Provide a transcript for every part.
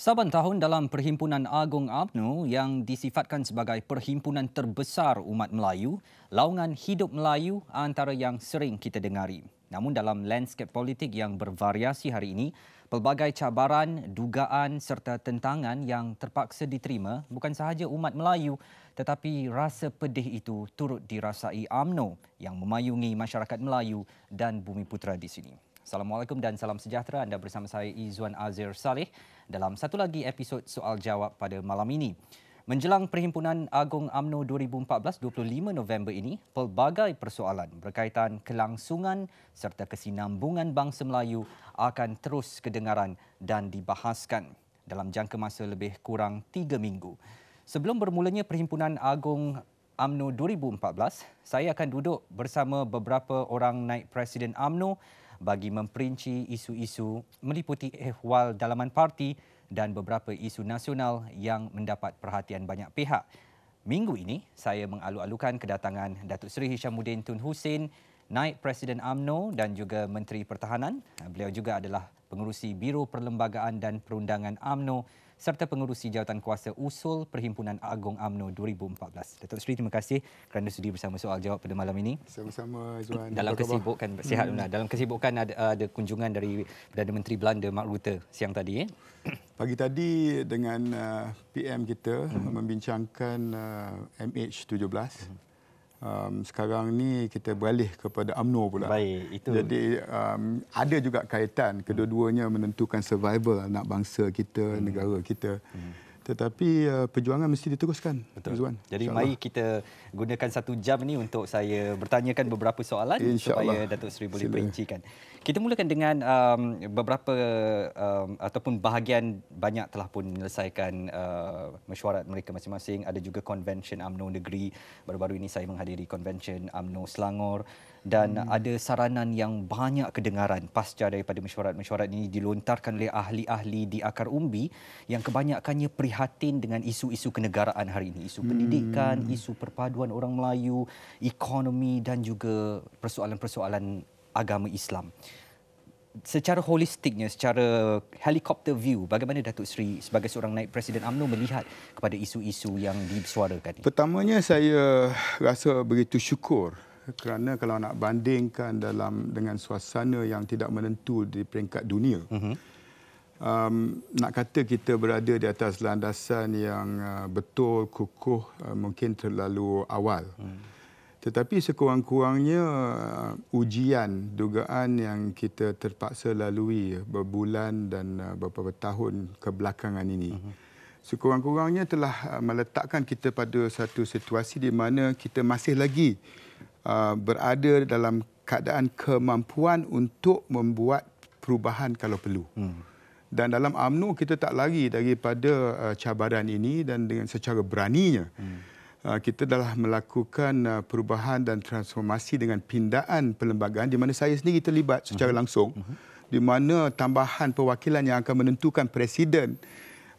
Saban tahun dalam Perhimpunan agung UMNO yang disifatkan sebagai perhimpunan terbesar umat Melayu, laungan hidup Melayu antara yang sering kita dengari. Namun dalam landscape politik yang bervariasi hari ini, pelbagai cabaran, dugaan serta tentangan yang terpaksa diterima bukan sahaja umat Melayu tetapi rasa pedih itu turut dirasai UMNO yang memayungi masyarakat Melayu dan bumi putera di sini. Assalamualaikum dan salam sejahtera. Anda bersama saya Izzuan Azir Saleh dalam satu lagi episod soal jawab pada malam ini. Menjelang Perhimpunan Agong AMNO 2014 25 November ini, pelbagai persoalan berkaitan kelangsungan serta kesinambungan bangsa Melayu akan terus kedengaran dan dibahaskan dalam jangka masa lebih kurang tiga minggu. Sebelum bermulanya Perhimpunan Agong AMNO 2014, saya akan duduk bersama beberapa orang naik Presiden AMNO bagi memperinci isu-isu meliputi ehwal dalaman parti dan beberapa isu nasional yang mendapat perhatian banyak pihak. Minggu ini, saya mengalu-alukan kedatangan Datuk Seri Hishamuddin Tun Hussein, Naib Presiden AMNO dan juga Menteri Pertahanan. Beliau juga adalah pengurusi Biro Perlembagaan dan Perundangan AMNO serta pengurusi jawatan kuasa usul Perhimpunan Agong AMNO 2014. Datuk Seri, terima kasih kerana sudi bersama soal jawab pada malam ini. Sama-sama, Izzuan. Dalam kesibukan, sihat, hmm. dalam kesibukan ada, ada kunjungan dari Perdana Menteri Belanda, Mark Rutte, siang tadi. Eh? Pagi tadi dengan uh, PM kita hmm. membincangkan uh, MH17, hmm um, sekarang ni kita beralih kepada UMNO pula. Baik, itu. Jadi um, ada juga kaitan kedua-duanya menentukan survival anak bangsa kita, hmm. negara kita. Hmm tetapi uh, perjuangan mesti diteruskan betul Zuan. jadi Insya mari Allah. kita gunakan satu jam ni untuk saya bertanyakan beberapa soalan Insya supaya Allah. Datuk Seri boleh perincikan kita mulakan dengan um, beberapa um, ataupun bahagian banyak telah pun menyelesaikan uh, mesyuarat mereka masing-masing ada juga konvensyen AMNO negeri baru-baru ini saya menghadiri konvensyen AMNO Selangor dan hmm. ada saranan yang banyak kedengaran pasca daripada mesyuarat-mesyuarat ini dilontarkan oleh ahli-ahli di akar umbi yang kebanyakannya prihatin dengan isu-isu kenegaraan hari ini isu hmm. pendidikan isu perpaduan orang Melayu ekonomi dan juga persoalan-persoalan agama Islam secara holistiknya secara helikopter view bagaimana Datuk Seri sebagai seorang naib presiden AMNO melihat kepada isu-isu yang disuarakan pertamanya saya rasa begitu syukur kerana kalau nak bandingkan dalam dengan suasana yang tidak menentu di peringkat dunia uh-huh. um, nak kata kita berada di atas landasan yang uh, betul kukuh uh, mungkin terlalu awal uh-huh. Tetapi sekurang-kurangnya uh, ujian dugaan yang kita terpaksa lalui berbulan dan uh, beberapa tahun kebelakangan ini uh-huh. sekurang-kurangnya telah uh, meletakkan kita pada satu situasi di mana kita masih lagi Uh, berada dalam keadaan kemampuan untuk membuat perubahan kalau perlu. Hmm. Dan dalam AMNO kita tak lari daripada uh, cabaran ini dan dengan secara beraninya hmm. uh, kita telah melakukan uh, perubahan dan transformasi dengan pindaan perlembagaan di mana saya sendiri terlibat secara hmm. langsung hmm. di mana tambahan perwakilan yang akan menentukan presiden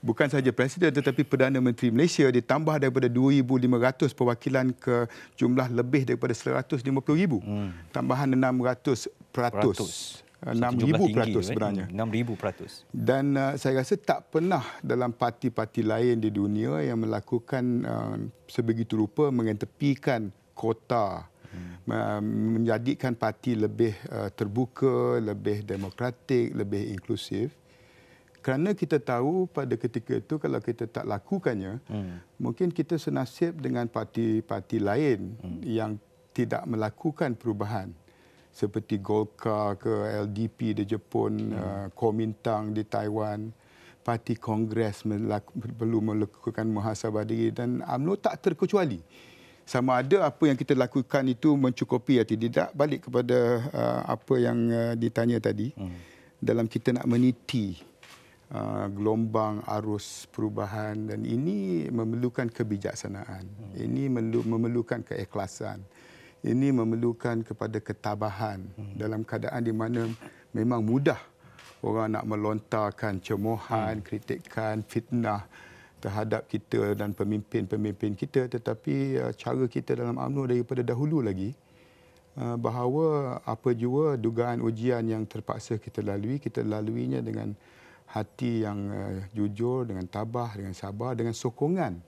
bukan sahaja presiden tetapi perdana menteri Malaysia ditambah daripada 2500 perwakilan ke jumlah lebih daripada 150000 hmm. tambahan 600 peratus, peratus. 6000 eh, peratus eh, sebenarnya 6000 peratus dan uh, saya rasa tak pernah dalam parti-parti lain di dunia yang melakukan uh, sebegitu rupa mengentepikan kota hmm. menjadikan parti lebih terbuka, lebih demokratik, lebih inklusif kerana kita tahu pada ketika itu kalau kita tak lakukannya hmm. mungkin kita senasib dengan parti-parti lain hmm. yang tidak melakukan perubahan seperti Golkar ke LDP di Jepun hmm. uh, eh, Komintang di Taiwan parti kongres melaku, perlu melakukan muhasabah diri dan AMNO tak terkecuali sama ada apa yang kita lakukan itu mencukupi atau tidak balik kepada uh, apa yang uh, ditanya tadi hmm. dalam kita nak meniti Uh, gelombang arus perubahan dan ini memerlukan kebijaksanaan. Hmm. Ini memerlukan keikhlasan. Ini memerlukan kepada ketabahan hmm. dalam keadaan di mana memang mudah orang nak melontarkan cemohan, hmm. kritikan, fitnah terhadap kita dan pemimpin-pemimpin kita tetapi uh, cara kita dalam UMNO daripada dahulu lagi uh, bahawa apa jua dugaan ujian yang terpaksa kita lalui kita laluinya dengan hati yang uh, jujur dengan tabah dengan sabar dengan sokongan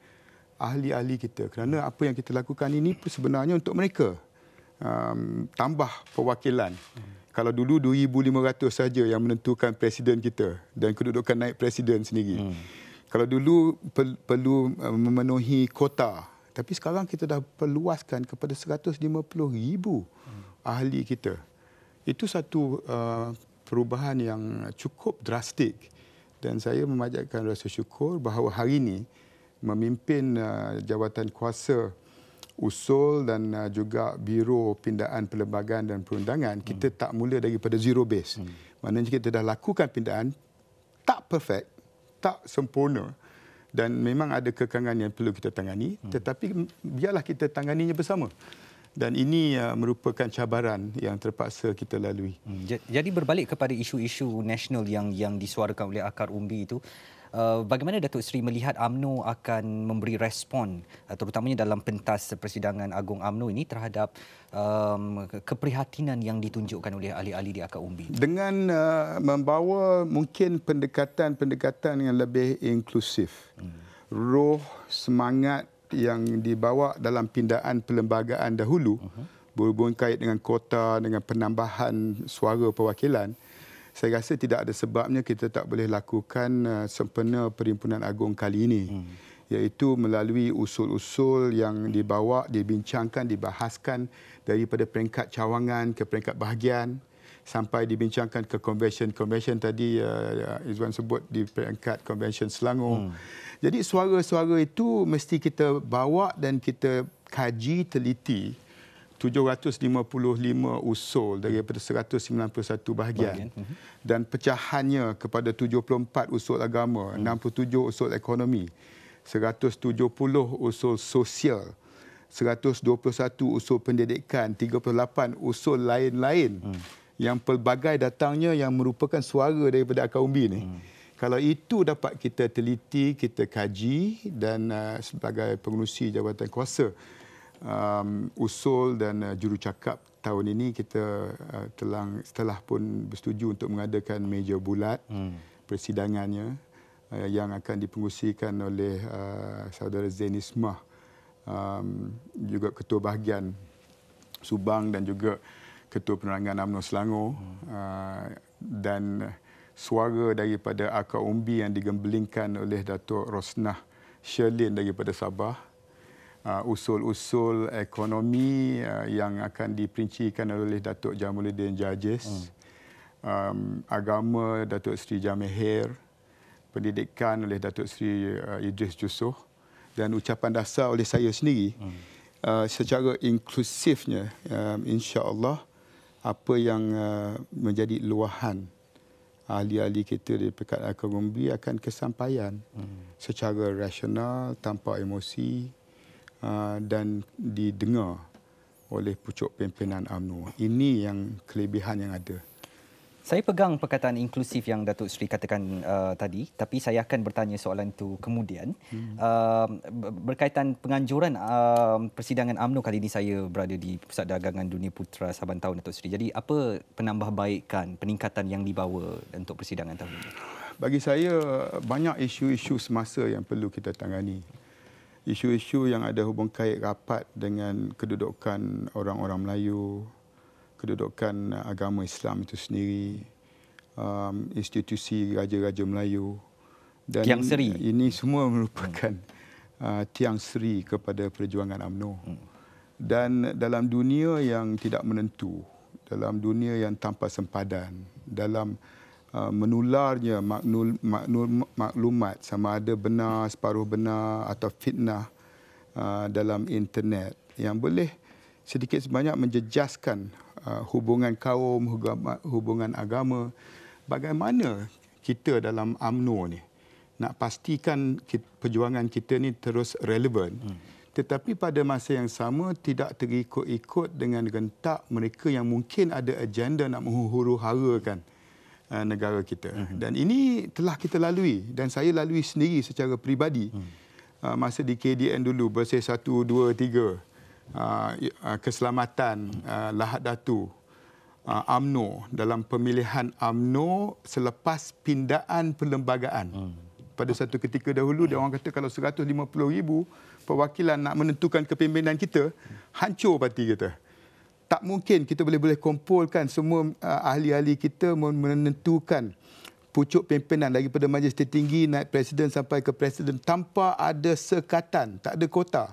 ahli-ahli kita kerana apa yang kita lakukan ini pun sebenarnya untuk mereka um, tambah perwakilan kalau dulu 2500 saja yang menentukan presiden kita dan kedudukan naik presiden sendiri hmm. kalau dulu per- perlu uh, memenuhi kota tapi sekarang kita dah perluaskan kepada 150000 ahli kita itu satu uh, perubahan yang cukup drastik dan saya memanjatkan rasa syukur bahawa hari ini memimpin uh, jawatan kuasa usul dan uh, juga biro pindaan perlembagaan dan perundangan hmm. kita tak mula daripada zero base. Hmm. Maknanya kita dah lakukan pindaan tak perfect, tak sempurna dan memang ada kekangan yang perlu kita tangani hmm. tetapi biarlah kita tanganinya bersama dan ini uh, merupakan cabaran yang terpaksa kita lalui. Hmm, jadi berbalik kepada isu-isu nasional yang yang disuarakan oleh akar umbi itu Uh, bagaimana Datuk Seri melihat AMNO akan memberi respon uh, terutamanya dalam pentas persidangan Agung AMNO ini terhadap um, keprihatinan yang ditunjukkan oleh ahli-ahli di Akar Umbi? Dengan uh, membawa mungkin pendekatan-pendekatan yang lebih inklusif, hmm. roh semangat yang dibawa dalam pindaan perlembagaan dahulu berhubung kait dengan kota dengan penambahan suara perwakilan saya rasa tidak ada sebabnya kita tak boleh lakukan uh, sempena perhimpunan agung kali ini hmm. iaitu melalui usul-usul yang dibawa dibincangkan dibahaskan daripada peringkat cawangan ke peringkat bahagian sampai dibincangkan ke convention-convention tadi uh, uh, Izwan sebut di peringkat convention Selangor. Hmm. Jadi suara-suara itu mesti kita bawa dan kita kaji teliti 755 usul daripada 191 bahagian mhm. dan pecahannya kepada 74 usul agama, 67 hmm. usul ekonomi, 170 usul sosial, 121 usul pendidikan, 38 usul lain-lain. Hmm yang pelbagai datangnya yang merupakan suara daripada akar umbi ni. Hmm. Kalau itu dapat kita teliti, kita kaji dan uh, sebagai pengurusi jabatan kuasa um, usul dan uh, jurucakap tahun ini kita uh, telah setelah pun bersetuju untuk mengadakan meja bulat hmm. persidangannya uh, yang akan dipengusikan oleh uh, saudara Zain Ismah um, juga ketua bahagian Subang dan juga Ketua Penerangan UMNO Selangor uh, dan suara daripada akar umbi yang digembelingkan oleh Datuk Rosnah Sherlin daripada Sabah. Uh, usul-usul ekonomi uh, yang akan diperincikan oleh Datuk Jamaluddin Jajis. Hmm. Um, agama Datuk Seri Jamihir. Pendidikan oleh Datuk Seri Idris Jusuh. Dan ucapan dasar oleh saya sendiri. Hmm. Uh, secara inklusifnya, um, insya apa yang uh, menjadi luahan ahli-ahli kita di pekat ekonomi akan kesampaian hmm. secara rasional tanpa emosi uh, dan didengar oleh pucuk pimpinan AMNO. Ini yang kelebihan yang ada. Saya pegang perkataan inklusif yang Datuk Sri katakan uh, tadi, tapi saya akan bertanya soalan itu kemudian. Hmm. Uh, berkaitan penganjuran uh, persidangan AMNO kali ini saya berada di Pusat Dagangan Dunia Putra Saban tahun Datuk Sri. Jadi apa penambahbaikan peningkatan yang dibawa untuk persidangan tahun ini? Bagi saya banyak isu-isu semasa yang perlu kita tangani. Isu-isu yang ada hubung kait rapat dengan kedudukan orang-orang Melayu, kedudukan eh, agama Islam itu sendiri, um, institusi raja-raja Melayu dan tiang seri. ini semua merupakan hmm. uh, tiang seri kepada perjuangan AMNO. Hmm. Dan dalam dunia yang tidak menentu, dalam dunia yang tanpa sempadan, dalam uh, menularnya maknul, maknul, maklumat sama ada benar, separuh benar atau fitnah uh, dalam internet yang boleh sedikit sebanyak menjejaskan Uh, hubungan kaum, hubungan agama. Bagaimana kita dalam AMNO ni nak pastikan perjuangan kita ni terus relevan. Hmm. Tetapi pada masa yang sama tidak terikut-ikut dengan rentak mereka yang mungkin ada agenda nak menghuru harakan uh, negara kita. Hmm. Dan ini telah kita lalui dan saya lalui sendiri secara peribadi. Hmm. Uh, masa di KDN dulu bersih satu, dua, tiga. Uh, uh, keselamatan uh, Lahad Datu uh, AMNO dalam pemilihan AMNO selepas pindaan perlembagaan. Hmm. Pada satu ketika dahulu, dia orang kata kalau 150 ribu perwakilan nak menentukan kepimpinan kita, hancur parti kita. Tak mungkin kita boleh-boleh kumpulkan semua uh, ahli-ahli kita menentukan pucuk pimpinan daripada majlis tertinggi, naik presiden sampai ke presiden tanpa ada sekatan, tak ada kota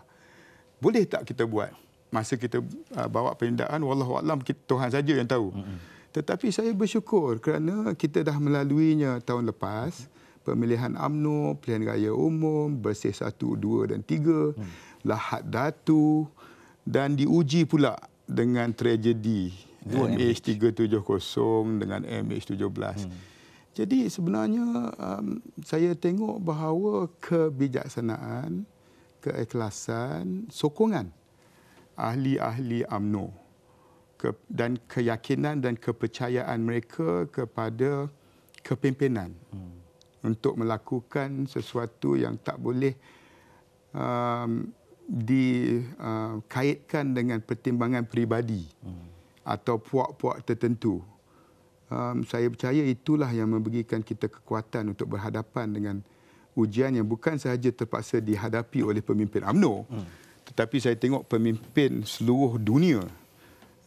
boleh tak kita buat masa kita uh, bawa penindaan Wallahualam alam Tuhan saja yang tahu mm-hmm. tetapi saya bersyukur kerana kita dah melaluinya tahun lepas pemilihan AMNO pilihan raya umum bersih satu, dua dan tiga, mm. lahat datu dan diuji pula dengan tragedi MH370 dengan MH17 mm. jadi sebenarnya um, saya tengok bahawa kebijaksanaan keikhlasan, sokongan ahli-ahli AMNO ke, dan keyakinan dan kepercayaan mereka kepada kepimpinan hmm. untuk melakukan sesuatu yang tak boleh um, dikaitkan uh, dengan pertimbangan peribadi hmm. atau puak-puak tertentu. Um, saya percaya itulah yang memberikan kita kekuatan untuk berhadapan dengan ujian yang bukan sahaja terpaksa dihadapi oleh pemimpin UMNO hmm. tetapi saya tengok pemimpin seluruh dunia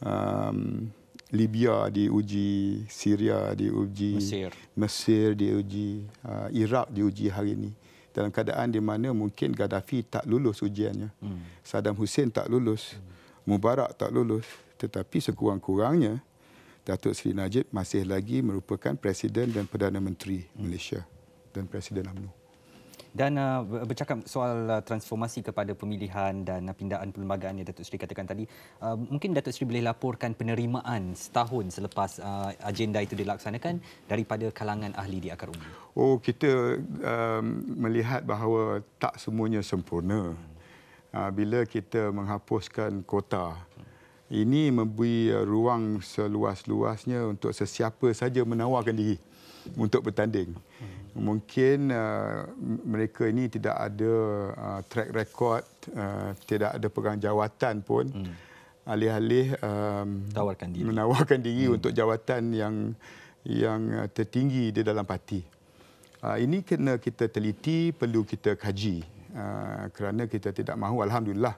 um, Libya diuji, Syria diuji, Mesir, Mesir diuji, uh, Iraq diuji hari ini dalam keadaan di mana mungkin Gaddafi tak lulus ujiannya. Hmm. Saddam Hussein tak lulus, hmm. Mubarak tak lulus tetapi sekurang-kurangnya Datuk Seri Najib masih lagi merupakan presiden dan perdana menteri hmm. Malaysia dan presiden UMNO. Hmm. Dan uh, bercakap soal uh, transformasi kepada pemilihan dan uh, pindaan perlembagaan yang Datuk Seri katakan tadi, uh, mungkin Datuk Seri boleh laporkan penerimaan setahun selepas uh, agenda itu dilaksanakan daripada kalangan ahli di akar umum. Oh, kita um, melihat bahawa tak semuanya sempurna. Uh, bila kita menghapuskan kota, ini memberi uh, ruang seluas-luasnya untuk sesiapa saja menawarkan diri untuk bertanding. Mungkin uh, mereka ini tidak ada uh, track record, uh, tidak ada pegang jawatan pun. Hmm. Alih-alih um, menawarkan diri hmm. untuk jawatan yang yang uh, tertinggi di dalam parti. Uh, ini kena kita teliti, perlu kita kaji. Uh, kerana kita tidak mahu, Alhamdulillah,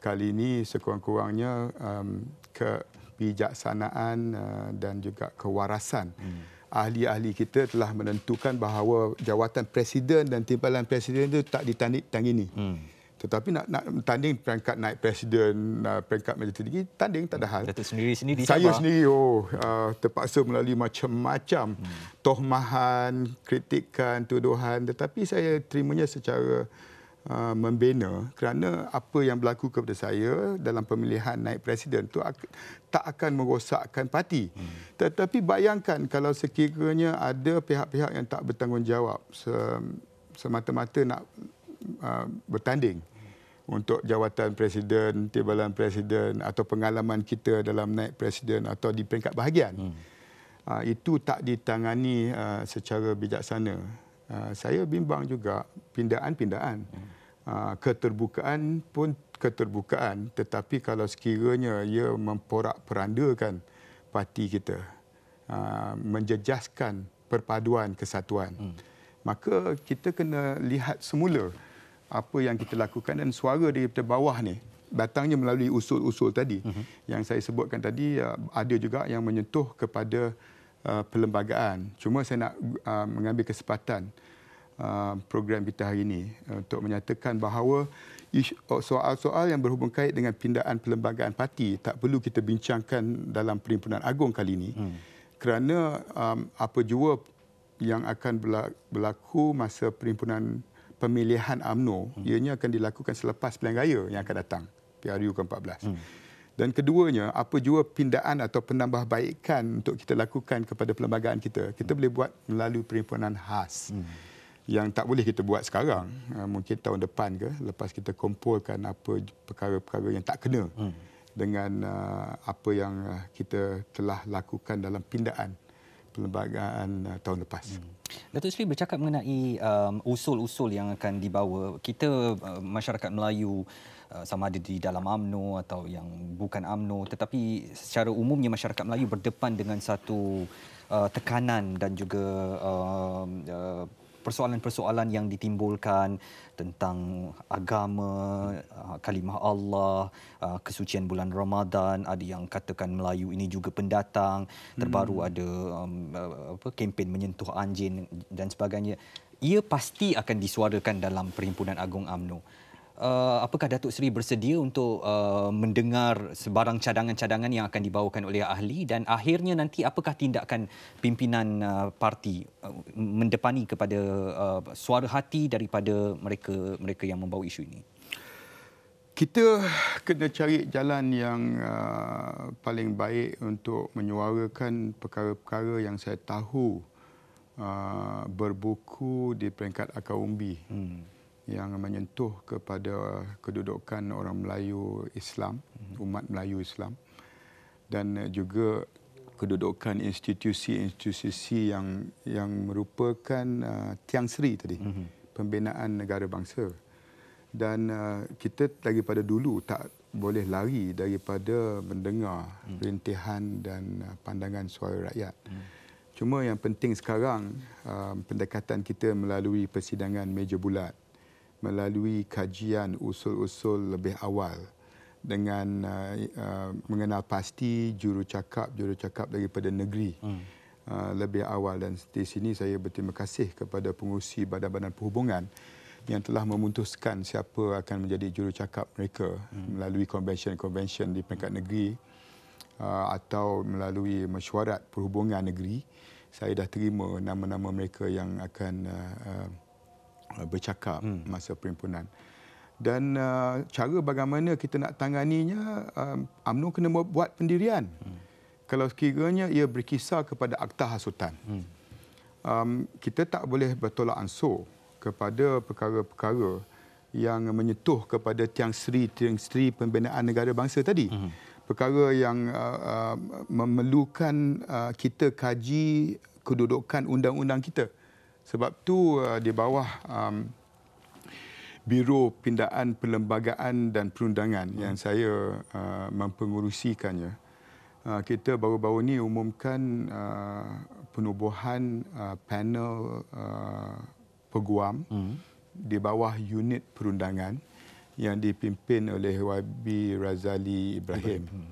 kali ini sekurang-kurangnya um, kebijaksanaan uh, dan juga kewarasan hmm ahli-ahli kita telah menentukan bahawa jawatan presiden dan timbalan presiden itu tak ditanding tang ini. Hmm. Tetapi nak, nak tanding peringkat naik presiden, uh, peringkat majlis tinggi, tanding tak ada hal. Datuk sendiri sendiri siapa? Saya sendiri, oh, uh, terpaksa melalui macam-macam hmm. tohmahan, kritikan, tuduhan. Tetapi saya terimanya secara uh, membina kerana apa yang berlaku kepada saya dalam pemilihan naik presiden itu ak- tak akan merosakkan parti. Hmm. Tetapi bayangkan kalau sekiranya ada pihak-pihak yang tak bertanggungjawab se- semata-mata nak uh, bertanding untuk jawatan presiden, timbalan presiden atau pengalaman kita dalam naik presiden atau di peringkat bahagian. Hmm. Uh, itu tak ditangani uh, secara bijaksana. Ah, saya bimbang juga pindaan-pindaan. Uh, keterbukaan pun keterbukaan tetapi kalau sekiranya ia memporak-perandakan parti kita uh, menjejaskan perpaduan kesatuan hmm. maka kita kena lihat semula apa yang kita lakukan dan suara daripada bawah ni datangnya melalui usul-usul tadi hmm. yang saya sebutkan tadi uh, ada juga yang menyentuh kepada Uh, perlembagaan. Cuma saya nak uh, mengambil kesempatan uh, program kita hari ini uh, untuk menyatakan bahawa oh, soal-soal yang berhubung kait dengan pindaan perlembagaan parti tak perlu kita bincangkan dalam perhimpunan agung kali ini. Hmm. Kerana um, apa jua yang akan berlaku masa perhimpunan pemilihan AMNO hmm. ianya akan dilakukan selepas pilihan raya yang akan datang PRU ke-14. Hmm. Dan keduanya, apa juga pindaan atau penambahbaikan untuk kita lakukan kepada perlembagaan kita, kita hmm. boleh buat melalui perhimpunan khas. Hmm yang tak boleh kita buat sekarang eh, mungkin tahun depan ke lepas kita kumpulkan apa perkara-perkara yang tak kena hmm. dengan uh, apa yang eh, kita telah lakukan dalam pindaan perlembagaan uh, tahun lepas. Hmm. Datuk Sri bercakap mengenai um, usul-usul yang akan dibawa kita uh, masyarakat Melayu Uh, sama ada di dalam AMNO atau yang bukan AMNO, tetapi secara umumnya masyarakat Melayu berdepan dengan satu uh, tekanan dan juga uh, uh, persoalan-persoalan yang ditimbulkan tentang agama, uh, kalimah Allah, uh, kesucian bulan Ramadan, ada yang katakan Melayu ini juga pendatang, terbaru hmm. ada um, apa kempen menyentuh anjing dan sebagainya. Ia pasti akan disuarakan dalam Perhimpunan Agung AMNO uh, apakah Datuk Seri bersedia untuk uh, mendengar sebarang cadangan-cadangan yang akan dibawakan oleh ahli dan akhirnya nanti apakah tindakan pimpinan uh, parti uh, mendepani kepada uh, suara hati daripada mereka mereka yang membawa isu ini? Kita kena cari jalan yang uh, paling baik untuk menyuarakan perkara-perkara yang saya tahu uh, berbuku di peringkat akar umbi. Hmm yang menyentuh kepada kedudukan orang Melayu Islam, mhm. umat Melayu Islam dan eh, juga kedudukan institusi-institusi yang yang merupakan uh, tiang seri tadi mm-hmm. pembinaan negara bangsa dan uh, kita daripada dulu tak boleh lari daripada mendengar mm. rintihan dan pandangan suara rakyat mm. cuma yang penting sekarang uh, pendekatan kita melalui persidangan meja bulat melalui kajian usul-usul lebih awal dengan uh, uh, mengenal pasti jurucakap jurucakap daripada negeri hmm. uh, lebih awal dan di sini saya berterima kasih kepada pengurusi badan-badan perhubungan yang telah memutuskan siapa akan menjadi jurucakap mereka hmm. melalui convention-convention di peringkat negeri uh, atau melalui mesyuarat perhubungan negeri saya dah terima nama-nama mereka yang akan uh, uh Eh, bercakap hmm. masa perhimpunan. Dan uh, cara bagaimana kita nak tanganinya, UMNO eh, uh, kena buat pendirian. Hmm. Kalau sekiranya ia berkisar kepada akta hasutan. Hmm. Um, kita tak boleh bertolak ansur kepada perkara-perkara yang menyentuh kepada tiang seri-tiang seri pembinaan negara bangsa tadi. Hmm. Perkara yang uh, uh, memerlukan uh, kita kaji kedudukan undang-undang kita. Sebab tu uh, di bawah um, Biro Pindaan Perlembagaan dan Perundangan hmm. yang saya uh, mempengurusikannya, uh, kita baru-baru ini umumkan uh, penubuhan uh, panel uh, peguam hmm. di bawah unit perundangan yang dipimpin oleh YB Razali Ibrahim. Hmm.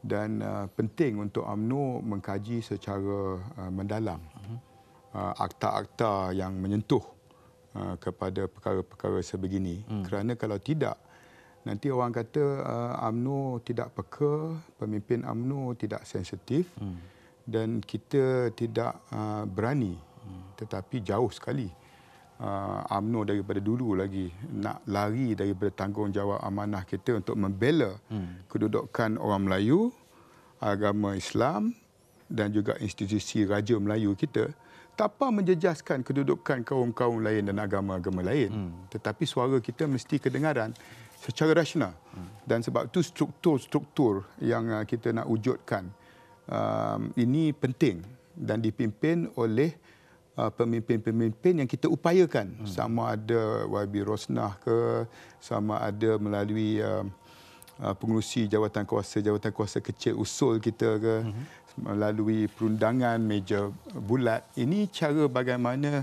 Dan uh, penting untuk UMNO mengkaji secara uh, mendalam uh, akta-akta yang menyentuh uh, kepada perkara-perkara sebegini. Hmm. Kerana kalau tidak, nanti orang kata uh, tidak peka, pemimpin AMNO tidak sensitif hmm. dan kita tidak uh, berani. Hmm. Tetapi jauh sekali uh, daripada dulu lagi nak lari daripada tanggungjawab amanah kita untuk membela hmm. kedudukan orang Melayu, agama Islam dan juga institusi raja Melayu kita tanpa menjejaskan kedudukan kaum-kaum lain dan agama-agama lain hmm. tetapi suara kita mesti kedengaran secara rasional hmm. dan sebab itu struktur-struktur yang uh, kita nak wujudkan um, ini penting dan dipimpin oleh uh, pemimpin-pemimpin yang kita upayakan hmm. sama ada YB Rosnah ke sama ada melalui uh, uh, pengurusi jawatan kuasa jawatan kuasa kecil usul kita ke hmm melalui perundangan meja bulat ini cara bagaimana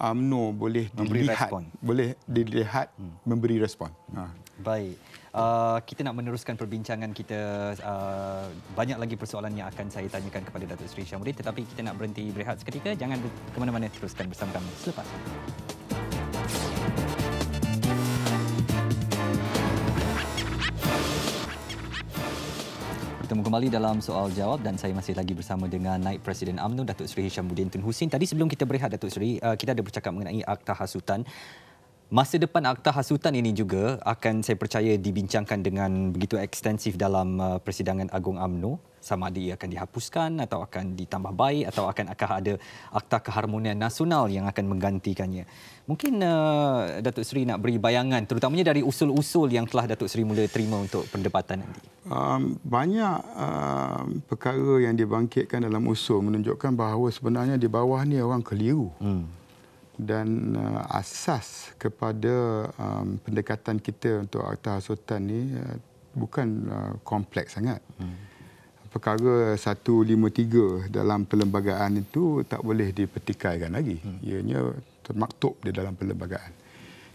AMNO boleh dilihat boleh dilihat hmm. memberi respon. Hmm. Ha. Baik. Uh, kita nak meneruskan perbincangan kita uh, banyak lagi persoalan yang akan saya tanyakan kepada Datuk Seri Syamuddin tetapi kita nak berhenti berehat seketika jangan ke mana-mana teruskan bersama kami selepas ini. bertemu kembali dalam soal jawab dan saya masih lagi bersama dengan Naib Presiden UMNO Datuk Seri Hishamuddin Tun Hussein. Tadi sebelum kita berehat Datuk Seri, eh, kita ada bercakap mengenai akta hasutan. Masa depan akta hasutan ini juga akan saya percaya dibincangkan dengan begitu ekstensif dalam eh, persidangan Agung UMNO sama ada ia akan dihapuskan atau akan ditambah baik atau akan akan ada akta keharmonian nasional yang akan menggantikannya. Mungkin uh, Datuk Seri nak beri bayangan terutamanya dari usul-usul yang telah Datuk Seri mula terima untuk perdebatan nanti. Um, banyak um, perkara yang dibangkitkan dalam usul menunjukkan bahawa sebenarnya di bawah ni orang keliru. Hmm. Dan uh, asas kepada um, pendekatan kita untuk akta hasutan ni uh, bukan uh, kompleks sangat. Hmm perkara 153 dalam perlembagaan itu tak boleh dipertikaikan lagi. Hmm. Ianya termaktub di dalam perlembagaan.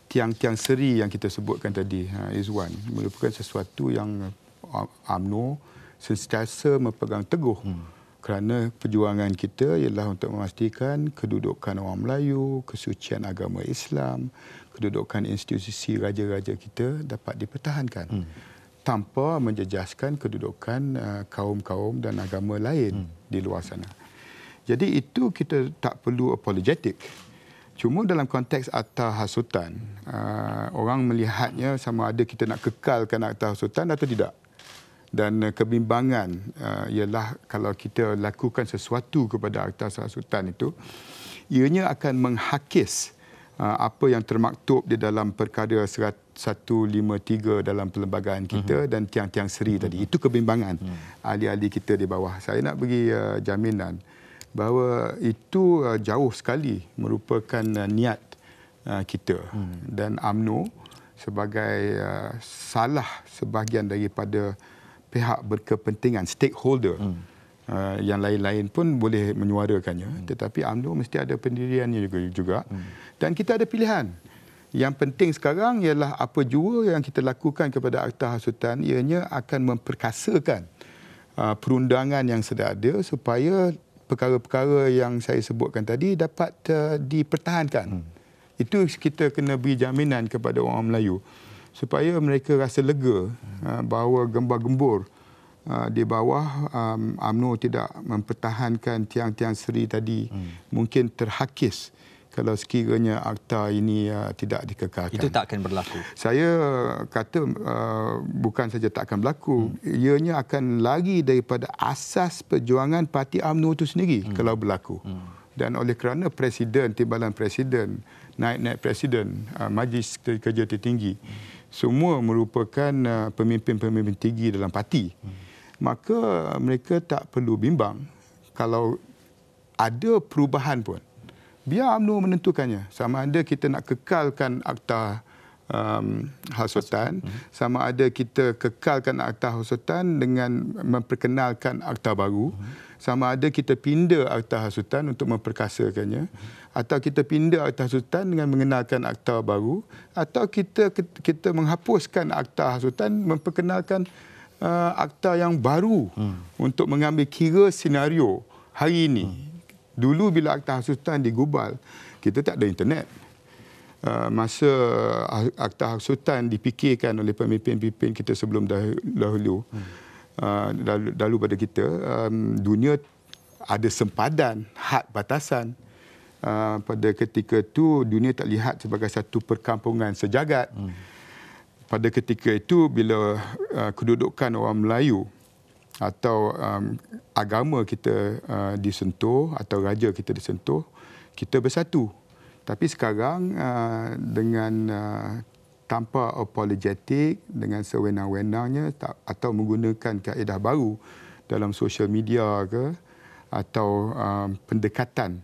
Tiang-tiang seri yang kita sebutkan tadi, ha, is one, merupakan sesuatu yang uh, UMNO sentiasa memegang teguh hmm. kerana perjuangan kita ialah untuk memastikan kedudukan orang Melayu, kesucian agama Islam, kedudukan institusi raja-raja kita dapat dipertahankan. Hmm tanpa menjejaskan kedudukan uh, kaum-kaum dan agama lain hmm. di luar sana. Jadi itu kita tak perlu apologetik. Cuma dalam konteks akta hasutan, uh, orang melihatnya sama ada kita nak kekalkan akta hasutan atau tidak. Dan uh, kebimbangan ialah kalau kita lakukan sesuatu kepada akta hasutan itu, ianya akan menghakis Ah, apa yang termaktub di dalam perkara 153 dalam perlembagaan kita uh-huh. dan tiang-tiang seri uh-huh. tadi. Mhm. Itu kebimbangan uh-huh. Mhm. ahli-ahli kita di bawah. Saya nak bagi ah, jaminan bahawa itu ah, jauh sekali merupakan niat kita. Uh-huh. Dan AMNO sebagai salah sebahagian daripada pihak berkepentingan, stakeholder, uh-huh. Uh, yang lain-lain pun boleh menyuarakannya hmm. tetapi AMNO mesti ada pendiriannya juga juga hmm. dan kita ada pilihan yang penting sekarang ialah apa jua yang kita lakukan kepada akta hasutan ianya akan memperkasakan uh, perundangan yang sedia ada supaya perkara-perkara yang saya sebutkan tadi dapat uh, dipertahankan hmm. itu kita kena beri jaminan kepada orang Melayu supaya mereka rasa lega uh, bahawa gembar-gembur Uh, di bawah um, tidak mempertahankan tiang-tiang seri tadi hmm. mungkin terhakis kalau sekiranya akta ini uh, tidak dikekalkan. Itu tak akan berlaku. Saya kata uh, bukan saja tak akan berlaku, hmm. ianya akan lari daripada asas perjuangan parti AMNO itu sendiri hmm. kalau berlaku. Hmm. Dan oleh kerana presiden timbalan presiden naik-naik presiden uh, majlis kerja tertinggi hmm. semua merupakan uh, pemimpin-pemimpin tinggi dalam parti. Hmm maka mereka tak perlu bimbang kalau ada perubahan pun. Biar UMNO menentukannya. Sama ada kita nak kekalkan akta um, hasutan, hmm. sama ada kita kekalkan akta hasutan dengan memperkenalkan akta baru, hmm. sama ada kita pindah akta hasutan untuk memperkasakannya, atau kita pindah akta hasutan dengan mengenalkan akta baru, atau kita kita menghapuskan akta hasutan memperkenalkan uh, akta yang baru hmm. untuk mengambil kira senario hari ini. Hmm. Dulu bila akta hasutan digubal, kita tak ada internet. Uh, masa ah, akta hasutan dipikirkan oleh pemimpin-pemimpin kita sebelum dahulu, hmm. uh, dahulu, pada kita, um, dunia ada sempadan had batasan. Uh, pada ketika itu dunia tak lihat sebagai satu perkampungan sejagat. Hmm pada ketika itu bila uh, kedudukan orang Melayu atau um, agama kita uh, disentuh atau raja kita disentuh kita bersatu tapi sekarang uh, dengan uh, tanpa apologetik dengan sewenang-wenangnya atau menggunakan kaedah baru dalam social media ke atau um, pendekatan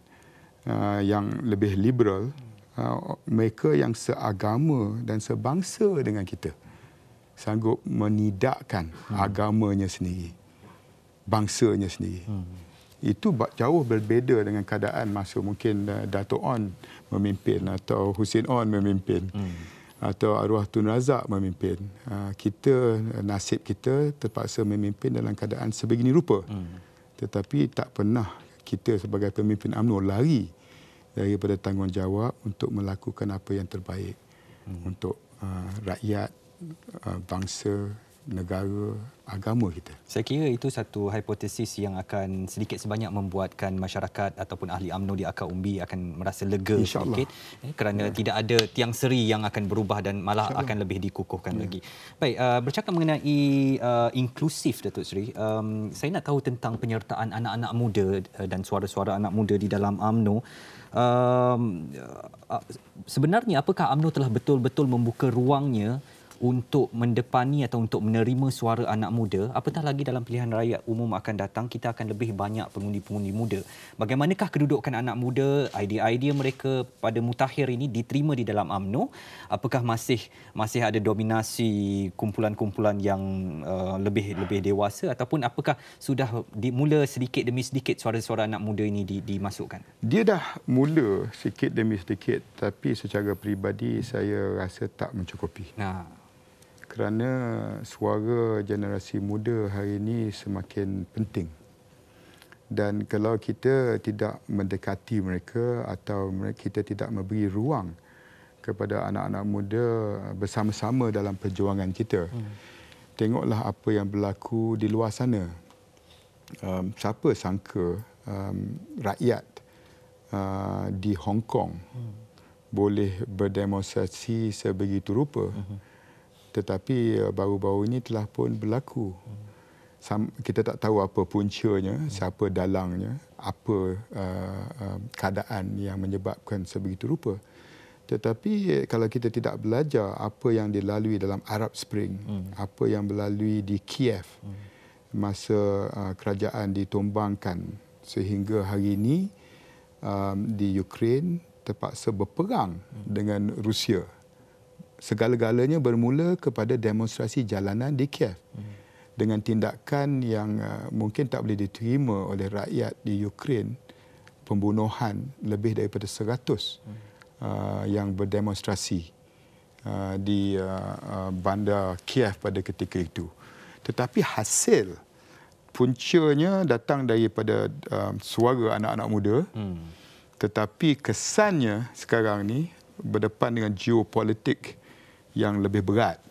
uh, yang lebih liberal Uh, mereka yang seagama dan sebangsa dengan kita sanggup menidakkan hmm. agamanya sendiri bangsanya sendiri hmm. itu jauh berbeza dengan keadaan masa mungkin uh, Dato On memimpin atau Husin On memimpin hmm. atau arwah Tun Razak memimpin uh, kita nasib kita terpaksa memimpin dalam keadaan sebegini rupa hmm. tetapi tak pernah kita sebagai pemimpin UMNO lari daripada tanggungjawab untuk melakukan apa yang terbaik hmm. untuk uh, rakyat, uh, bangsa, negara, agama kita. Saya kira itu satu hipotesis yang akan sedikit sebanyak membuatkan masyarakat ataupun ahli UMNO di Akar Umbi akan merasa lega InsyaAllah. sedikit eh, kerana yeah. tidak ada tiang seri yang akan berubah dan malah InsyaAllah. akan lebih dikukuhkan yeah. lagi. Baik, uh, bercakap mengenai uh, inklusif Datuk Seri, um, saya nak tahu tentang penyertaan anak-anak muda uh, dan suara-suara anak muda di dalam UMNO um, sebenarnya apakah AMNO telah betul-betul membuka ruangnya untuk mendepani atau untuk menerima suara anak muda apatah lagi dalam pilihan raya umum akan datang kita akan lebih banyak pengundi-pengundi muda bagaimanakah kedudukan anak muda idea-idea mereka pada mutakhir ini diterima di dalam AMNO apakah masih masih ada dominasi kumpulan-kumpulan yang uh, lebih lebih dewasa ataupun apakah sudah dimula sedikit demi sedikit suara-suara anak muda ini di, dimasukkan dia dah mula sedikit demi sedikit tapi secara peribadi saya rasa tak mencukupi nah kerana suara generasi muda hari ini semakin penting. Dan kalau kita tidak mendekati mereka atau kita tidak memberi ruang kepada anak-anak muda bersama-sama dalam perjuangan kita, hmm. tengoklah apa yang berlaku di luar sana. Um, siapa sangka um, rakyat uh, di Hong Kong hmm. boleh berdemonstrasi sebegitu rupa? Hmm tetapi eh, baru-baru ini telah pun berlaku. Kita tak tahu apa puncanya, siapa dalangnya, apa eh, eh, keadaan yang menyebabkan sebegitu rupa. Tetapi kalau kita tidak belajar apa yang dilalui dalam Arab Spring, apa yang berlalui di Kiev masa kerajaan ditumbangkan sehingga hari ini di Ukraine terpaksa berperang dengan Rusia segala-galanya bermula kepada demonstrasi jalanan di Kiev hmm. dengan tindakan yang uh, mungkin tak boleh diterima oleh rakyat di Ukraine pembunuhan lebih daripada 100 hmm. uh, yang berdemonstrasi uh, di uh, uh, bandar Kiev pada ketika itu tetapi hasil puncanya datang daripada uh, suara anak-anak muda hmm. tetapi kesannya sekarang ni berdepan dengan geopolitik uh, yang lebih berat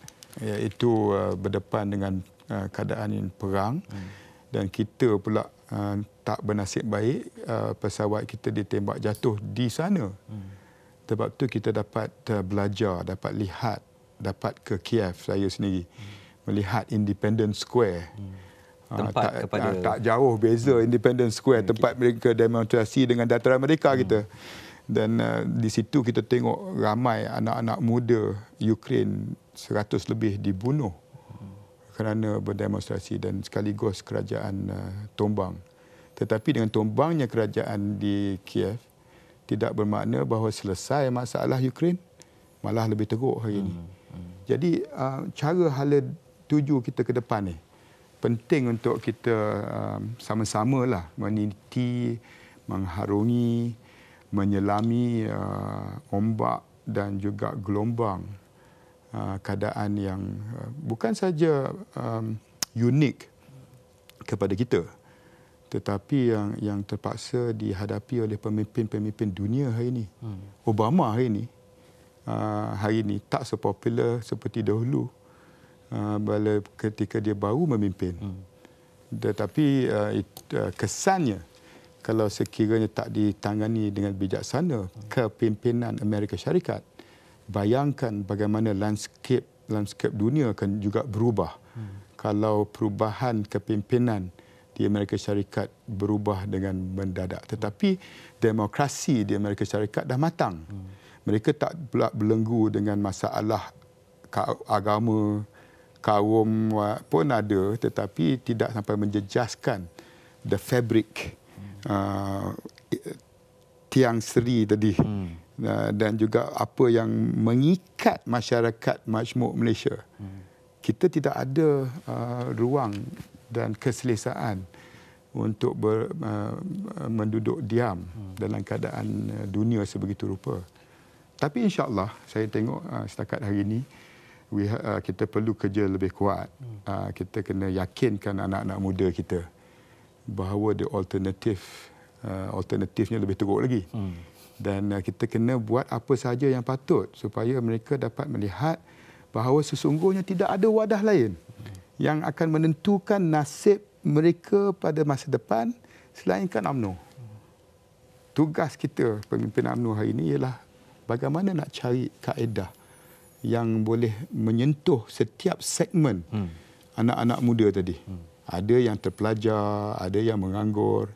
hmm. iaitu uh, berdepan dengan uh, keadaan perang hmm. dan kita pula uh, tak bernasib baik pesawat kita ditembak jatuh di sana. Hmm. Sebab tu kita dapat belajar, dapat lihat, dapat ke Kiev saya sendiri melihat Independence Square. Ah, tempat tak, kepada ah, tak jauh beza Independence Square tempat mereka demonstrasi dengan dataran mereka kita dan uh, di situ kita tengok ramai anak-anak muda Ukraine seratus lebih dibunuh kerana berdemonstrasi dan sekaligus kerajaan uh, tombang tetapi dengan tombangnya kerajaan di Kiev tidak bermakna bahawa selesai masalah Ukraine malah lebih teruk hari ini hmm. Hmm. jadi uh, cara hala tuju kita ke depan ni penting untuk kita um, sama-samalah meniti mengharungi menyelami uh, ombak dan juga gelombang uh, keadaan yang uh, bukan saja um, unik kepada kita tetapi yang yang terpaksa dihadapi oleh pemimpin-pemimpin dunia hari ini hmm. Obama hari ini uh, hari ini tak sepopular seperti dahulu uh, bila ketika dia baru memimpin hmm. tetapi uh, it, uh, kesannya kalau sekiranya tak ditangani dengan bijaksana kepimpinan Amerika Syarikat bayangkan bagaimana landscape landscape dunia akan juga berubah hmm. kalau perubahan kepimpinan di Amerika Syarikat berubah dengan mendadak tetapi demokrasi di Amerika Syarikat dah matang hmm. mereka tak pula belenggu dengan masalah agama kaum pun ada tetapi tidak sampai menjejaskan the fabric Uh, tiang seri tadi hmm. uh, dan juga apa yang mengikat masyarakat majmuk Malaysia. Hmm. Kita tidak ada uh, ruang dan keselesaan untuk ber, uh, menduduk diam hmm. dalam keadaan uh, dunia sebegitu rupa. Tapi insyaallah saya tengok uh, setakat hari ini we, uh, kita perlu kerja lebih kuat. Hmm. Uh, kita kena yakinkan anak-anak muda kita bahawa the alternative uh, alternatifnya lebih teruk lagi. Hmm. Dan uh, kita kena buat apa sahaja yang patut supaya mereka dapat melihat bahawa sesungguhnya tidak ada wadah lain hmm. yang akan menentukan nasib mereka pada masa depan selainkan UMNO. Tugas kita pemimpin UMNO hari ini ialah bagaimana nak cari kaedah yang boleh menyentuh setiap segmen hmm. anak-anak muda tadi. Hmm. Ada yang terpelajar, ada yang menganggur,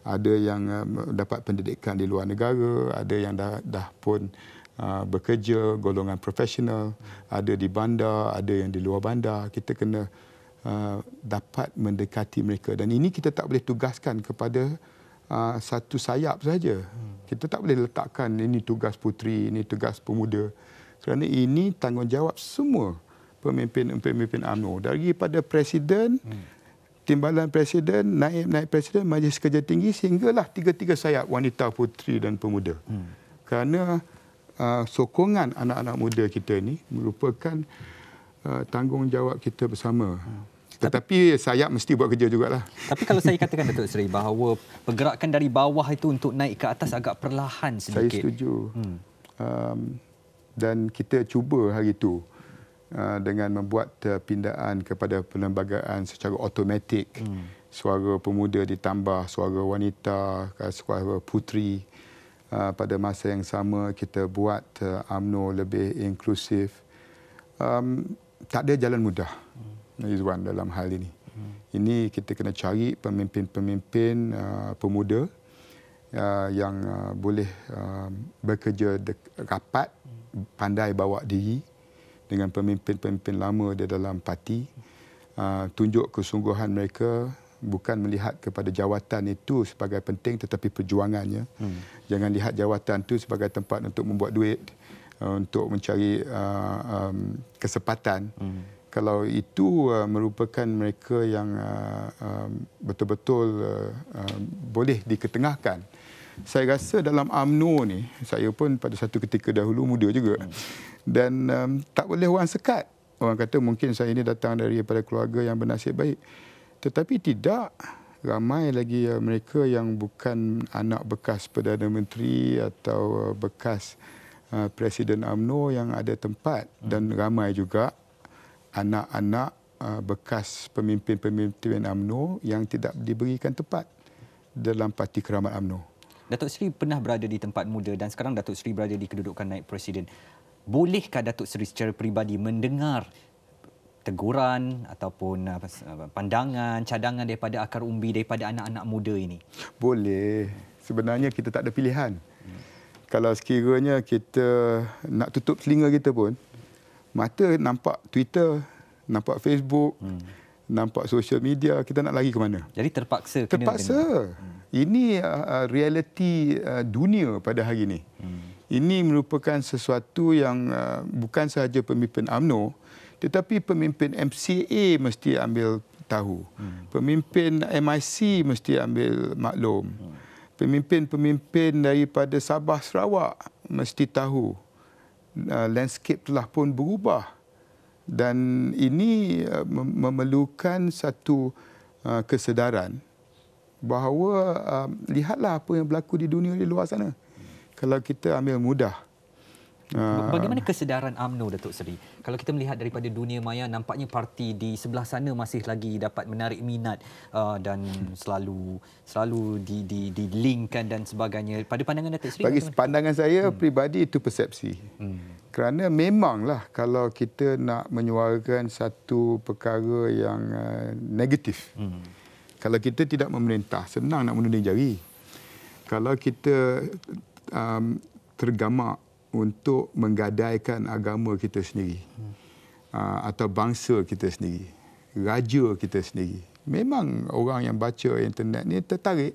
ada yang eh, dapat pendidikan di luar negara, ada yang dah, dah pun ah, bekerja golongan profesional, ada di bandar, ada yang di luar bandar. Kita kena ah, dapat mendekati mereka dan ini kita tak boleh tugaskan kepada ah, satu sayap saja. Kita tak boleh letakkan ini tugas putri, ini tugas pemuda kerana ini tanggungjawab semua pemimpin-pemimpin UMNO daripada presiden hmm timbalan presiden, naik naik presiden, majlis kerja tinggi sehinggalah tiga-tiga sayap wanita, putri dan pemuda. Hmm. Kerana uh, sokongan anak-anak muda kita ini merupakan uh, tanggungjawab kita bersama. Hmm. Tetapi saya mesti buat kerja juga lah. Tapi kalau saya katakan Datuk Seri bahawa pergerakan dari bawah itu untuk naik ke atas agak perlahan sedikit. Saya setuju. Hmm. Um, dan kita cuba hari itu. Uh, dengan membuat perpindaan uh, kepada perlembagaan secara automatik. Hmm. Suara pemuda ditambah, suara wanita, suara putri uh, Pada masa yang sama, kita buat UMNO lebih inklusif. Um, tak ada jalan mudah, hmm. Izzuan, dalam hal ini. Hmm. Ini kita kena cari pemimpin-pemimpin uh, pemuda uh, yang uh, boleh uh, bekerja rapat, hmm. pandai bawa diri, uh, dengan pemimpin-pemimpin lama dia dalam parti ah, tunjuk kesungguhan mereka bukan melihat kepada jawatan itu sebagai penting tetapi perjuangannya hmm. jangan lihat jawatan itu sebagai tempat untuk membuat duit ah, untuk mencari ah, um, kesempatan hmm. kalau itu merupakan mereka yang um, betul-betul boleh diketengahkan saya rasa dalam AMNO ni saya pun pada satu ketika dahulu muda juga hmm dan um, tak boleh orang sekat. Orang kata mungkin saya ini datang daripada keluarga yang bernasib baik. Tetapi tidak ramai lagi uh, mereka yang bukan anak bekas Perdana Menteri atau uh, bekas uh, Presiden UMNO yang ada tempat hmm. dan ramai juga anak-anak uh, bekas pemimpin-pemimpin UMNO yang tidak diberikan tempat dalam parti keramat UMNO. Datuk Seri pernah berada di tempat muda dan sekarang Datuk Seri berada di kedudukan naik presiden bolehkah Datuk Seri secara peribadi mendengar teguran ataupun pandangan cadangan daripada akar umbi daripada anak-anak muda ini? Boleh. Sebenarnya kita tak ada pilihan. Kalau sekiranya kita nak tutup telinga kita pun mata nampak Twitter, nampak Facebook, hmm. nampak social media, kita nak lari ke mana? Jadi terpaksa kena Terpaksa. Kena. Hmm. Ini uh, uh, realiti uh, dunia pada hari ini. Hmm ini merupakan sesuatu yang uh, bukan sahaja pemimpin AMNO tetapi pemimpin MCA mesti ambil tahu. Hmm. Pemimpin MIC mesti ambil maklum. Pemimpin-pemimpin daripada Sabah Sarawak mesti tahu uh, landscape telah pun berubah dan ini uh, memerlukan satu kesedaran bahawa lihatlah apa yang berlaku di dunia di luar sana kalau kita ambil mudah. Ah. Bagaimana kesedaran AMNO Datuk Seri? Kalau kita melihat daripada dunia maya nampaknya parti di sebelah sana masih lagi dapat menarik minat ah, dan selalu selalu di di di linkkan dan sebagainya. Pada pandangan Datuk Seri? Bagi pandangan saya hmm. peribadi itu persepsi. Hmm. Kerana memanglah kalau kita nak menyuarakan satu perkara yang eh, negatif. Hmm. Kalau kita tidak memerintah senang nak menuding jari. Kalau kita um, tergamak untuk menggadaikan agama kita sendiri hmm. uh, atau bangsa kita sendiri, raja kita sendiri. Memang orang yang baca internet ni tertarik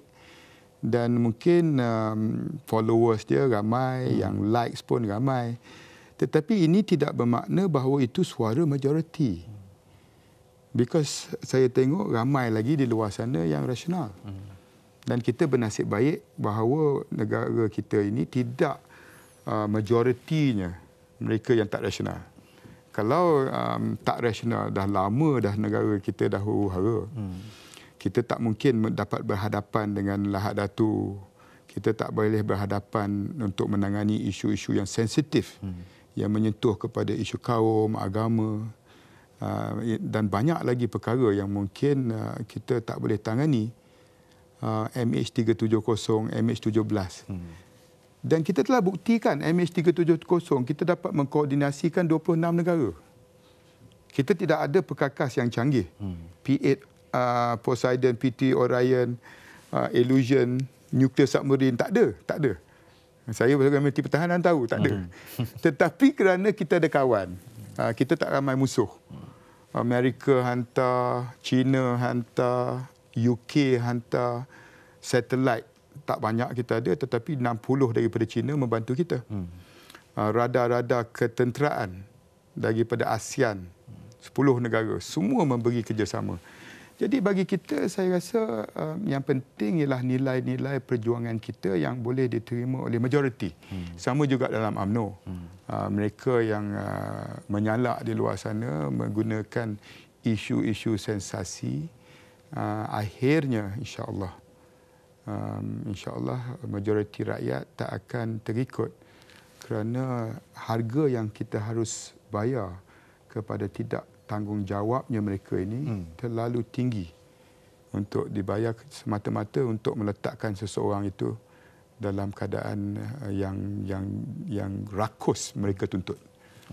dan mungkin um, followers dia ramai, hmm. yang likes pun ramai. Tetapi ini tidak bermakna bahawa itu suara majoriti. Hmm. Because saya tengok ramai lagi di luar sana yang rasional. Hmm dan kita bernasib baik bahawa negara kita ini tidak uh, majoritinya mereka yang tak rasional. Kalau um, tak rasional dah lama dah negara kita dah huru-hara. Hmm. Kita tak mungkin dapat berhadapan dengan lahat datu. Kita tak boleh berhadapan untuk menangani isu-isu yang sensitif hmm. yang menyentuh kepada isu kaum, agama uh, dan banyak lagi perkara yang mungkin uh, kita tak boleh tangani. MH370, ah, MH17. Hmm. Dan kita telah buktikan MH370 kita dapat mengkoordinasikan 26 negara. Kita tidak ada perkakas yang canggih. Hmm. P8 uh, ah, Poseidon, PT, Orion, uh, Illusion, nuclear submarine tak ada, tak ada. Saya sebagai menteri pertahanan tahu tak ada. Hmm. Tetapi kerana kita ada kawan, kita tak ramai musuh. Hmm. Amerika hantar, China hantar, UK hantar satellite tak banyak kita ada tetapi 60 daripada China membantu kita. Hmm. Ah, radar-radar ketenteraan daripada ASEAN 10 negara semua memberi kerjasama. Jadi bagi kita saya rasa um, yang penting ialah nilai-nilai perjuangan kita yang boleh diterima oleh majoriti. Hmm. Sama juga dalam AMNO. Hmm. Uh, mereka yang uh, menyalak di luar sana menggunakan isu-isu sensasi uh, akhirnya insya-Allah um, insya-Allah majoriti rakyat tak akan terikut kerana harga yang kita harus bayar kepada tidak tanggungjawabnya mereka ini hmm. terlalu tinggi untuk dibayar semata-mata untuk meletakkan seseorang itu dalam keadaan eh, yang yang yang rakus mereka tuntut.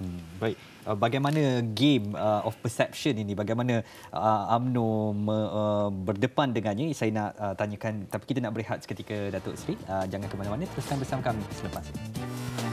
Hmm, baik. Uh, bagaimana game uh, of perception ini? Bagaimana uh, UMNO me, uh, berdepan dengannya? Saya nak uh, tanyakan. Tapi kita nak berehat seketika, Datuk Seri. Uh, jangan ke mana-mana. Teruskan bersama kami selepas ini.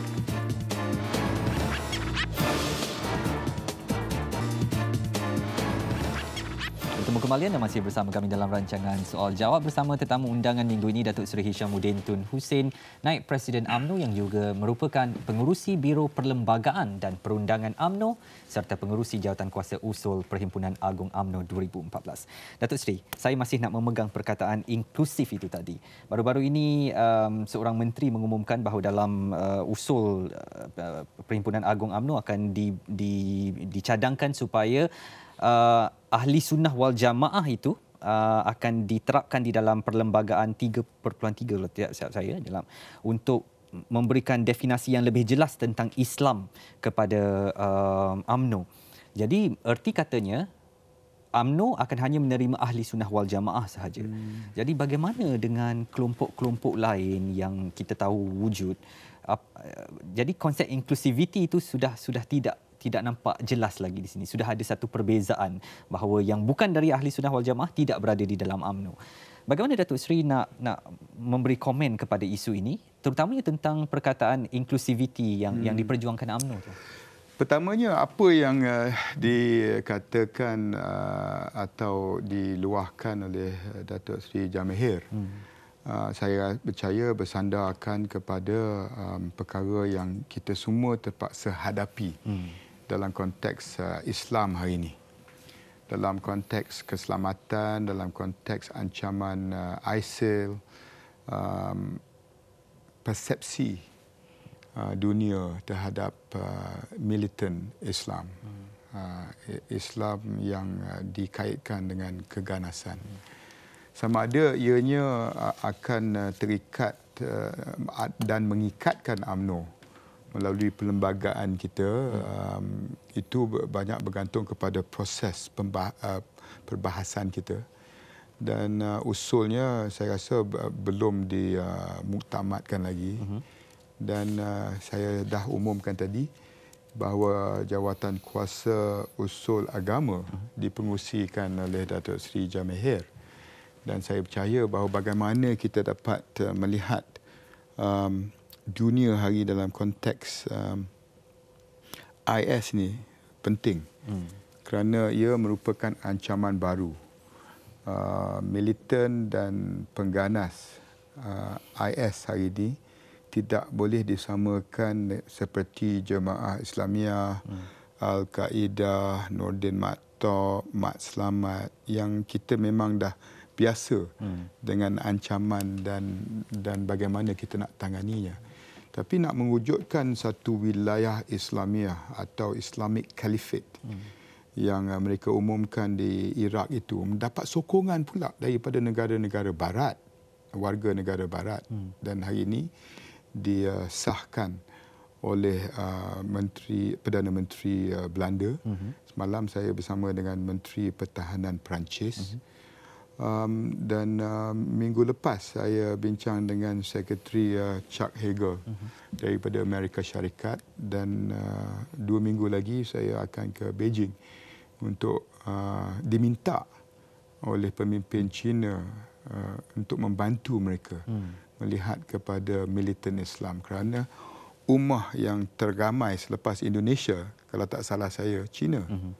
bertemu kembali anda masih bersama kami dalam rancangan soal jawab bersama tetamu undangan minggu ini Datuk Seri Hishamuddin Tun Hussein naik Presiden AMNO yang juga merupakan pengurusi Biro Perlembagaan dan Perundangan AMNO serta pengurusi jawatan kuasa usul Perhimpunan Agung AMNO 2014. Datuk Seri, saya masih nak memegang perkataan inklusif itu tadi. Baru-baru ini um, seorang menteri mengumumkan bahawa dalam uh, usul uh, uh Perhimpunan Agung AMNO akan di, di, dicadangkan supaya uh, ahli sunnah wal jamaah itu Uh, akan diterapkan di dalam perlembagaan 3.3 lah tiap siap saya dalam untuk memberikan definisi yang lebih jelas tentang Islam kepada uh, AMNO. Jadi erti katanya AMNO akan hanya menerima ahli sunnah wal jamaah sahaja. Hmm. Jadi bagaimana dengan kelompok-kelompok lain yang kita tahu wujud? Uh, uh, jadi konsep inklusiviti itu sudah sudah tidak tidak nampak jelas lagi di sini. Sudah ada satu perbezaan bahawa yang bukan dari ahli sunnah wal jamaah tidak berada di dalam AMNU. Bagaimana Datuk Seri nak nak memberi komen kepada isu ini terutamanya tentang perkataan inklusiviti yang hmm. yang diperjuangkan AMNU? tu? Pertamanya apa yang uh, dikatakan uh, atau diluahkan oleh eh, Datuk Seri Jamihir hmm. Uh, saya percaya bersandarkan kepada um, perkara yang kita semua terpaksa hadapi. Hmm dalam konteks uh, Islam hari ini. Dalam konteks keselamatan, dalam konteks ancaman uh, ISIL, um, persepsi uh, dunia terhadap uh, militan Islam. Uh, Islam yang uh, dikaitkan dengan keganasan. Sama ada ianya uh, akan uh, terikat uh, dan mengikatkan UMNO melalui perlembagaan kita um, itu banyak bergantung kepada proses pembah, uh, perbahasan kita dan uh, usulnya saya rasa belum dimuktamadkan uh, lagi uh dan uh, saya dah umumkan tadi bahawa jawatan kuasa usul agama uh dipengusikan oleh Datuk Seri Jamihir dan saya percaya bahawa bagaimana kita dapat uh, melihat um, Junior hari dalam konteks um, IS ni penting hmm. kerana ia merupakan ancaman baru uh, militan dan pengganas uh, IS hari ini tidak boleh disamakan seperti jemaah Islamiah hmm. Al Qaeda Nordin Maktab Mat Selamat yang kita memang dah biasa hmm. dengan ancaman dan dan bagaimana kita nak tanganinya. Hmm tapi nak mewujudkan satu wilayah Islamiah atau Islamic Caliphate hmm. yang uh, mereka umumkan di Iraq itu mendapat sokongan pula daripada negara-negara barat warga negara barat hmm. dan hari ini dia sahkan oleh uh, menteri perdana menteri uh, Belanda hmm. semalam saya bersama dengan menteri pertahanan Perancis hmm um, dan um, minggu lepas saya bincang dengan Sekretari uh, Chuck Hager uh-huh. Mhm. daripada Amerika Syarikat dan uh, dua minggu lagi saya akan ke Beijing untuk uh, diminta oleh pemimpin China uh, untuk membantu mereka hmm. melihat kepada militan Islam kerana ummah yang tergamai selepas Indonesia kalau tak salah saya China. Uh-huh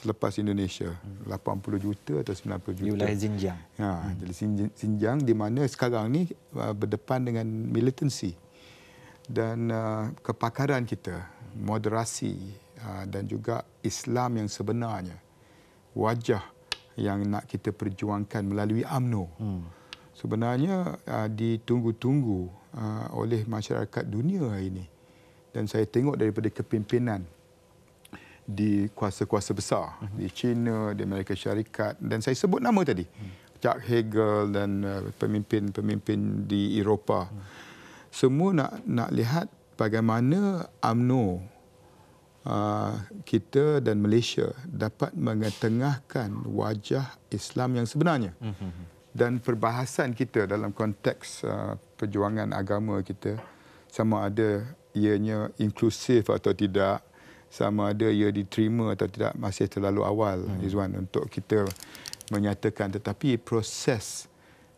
selepas Indonesia. 80 juta atau 90 juta. Di wilayah Xinjiang. Ya, hmm. Jadi Xinjiang di mana sekarang ni uh, berdepan dengan militansi dan uh, kepakaran kita, moderasi uh, dan juga Islam yang sebenarnya. Wajah yang nak kita perjuangkan melalui AMNO. Hmm. Sebenarnya ditunggu-tunggu oleh masyarakat dunia hari ini. Dan saya tengok daripada kepimpinan di kuasa-kuasa besar uh-huh. di China, di Amerika Syarikat dan saya sebut nama tadi. Uh-huh. Jack Hegel dan uh, pemimpin-pemimpin di Eropah. Uh-huh. Semua nak nak lihat bagaimana UMNO uh, kita dan Malaysia dapat mengetengahkan wajah Islam yang sebenarnya. Uh-huh. Dan perbahasan kita dalam konteks uh, perjuangan agama kita sama ada ianya inklusif atau tidak sama ada ia diterima atau tidak masih terlalu awal hmm. Izwan untuk kita menyatakan tetapi proses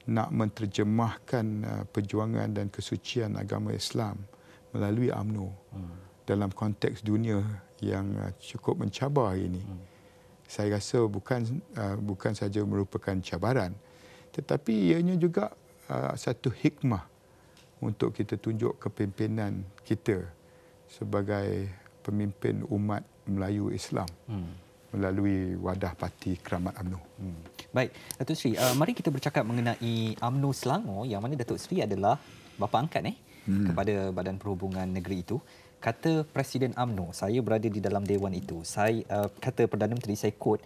nak menterjemahkan uh, perjuangan dan kesucian agama Islam melalui AMNO hmm. dalam konteks dunia yang uh, cukup mencabar ini hmm. saya rasa bukan uh, bukan saja merupakan cabaran tetapi ianya juga uh, satu hikmah untuk kita tunjuk kepimpinan kita sebagai pemimpin umat Melayu Islam hmm. melalui wadah parti Keramat UMNO. Hmm. Baik, Datuk Sri. uh, mari kita bercakap mengenai UMNO Selangor yang mana Datuk Sri adalah bapa angkat eh hmm. kepada Badan Perhubungan Negeri itu. Kata Presiden UMNO, saya berada di dalam dewan itu. Saya uh, kata Perdana Menteri saya quote,